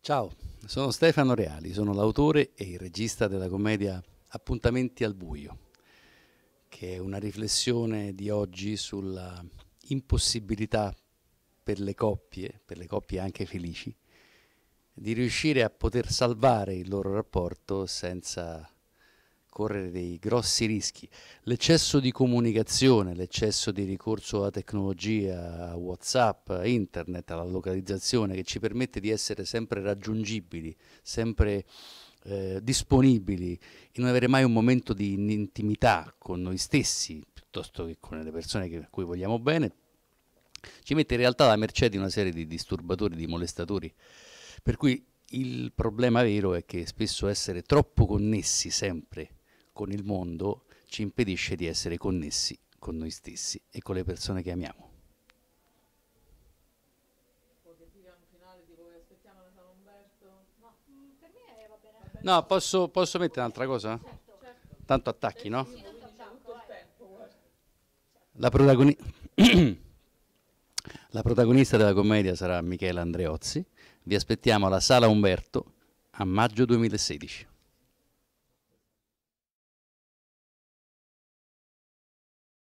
Ciao, sono Stefano Reali, sono l'autore e il regista della commedia Appuntamenti al buio, che è una riflessione di oggi sulla impossibilità per le coppie, per le coppie anche felici, di riuscire a poter salvare il loro rapporto senza correre dei grossi rischi. L'eccesso di comunicazione, l'eccesso di ricorso alla tecnologia, a Whatsapp, a internet, alla localizzazione che ci permette di essere sempre raggiungibili, sempre eh, disponibili e non avere mai un momento di intimità con noi stessi piuttosto che con le persone che, a cui vogliamo bene, ci mette in realtà alla mercé di una serie di disturbatori, di molestatori. Per cui il problema vero è che spesso essere troppo connessi sempre con il mondo ci impedisce di essere connessi con noi stessi e con le persone che amiamo. No, posso, posso mettere un'altra cosa? Certo, certo. Tanto attacchi, no? La, protagoni... La, protagonista della commedia sarà Michela Andreozzi. Vi aspettiamo alla Sala Umberto a maggio 2016.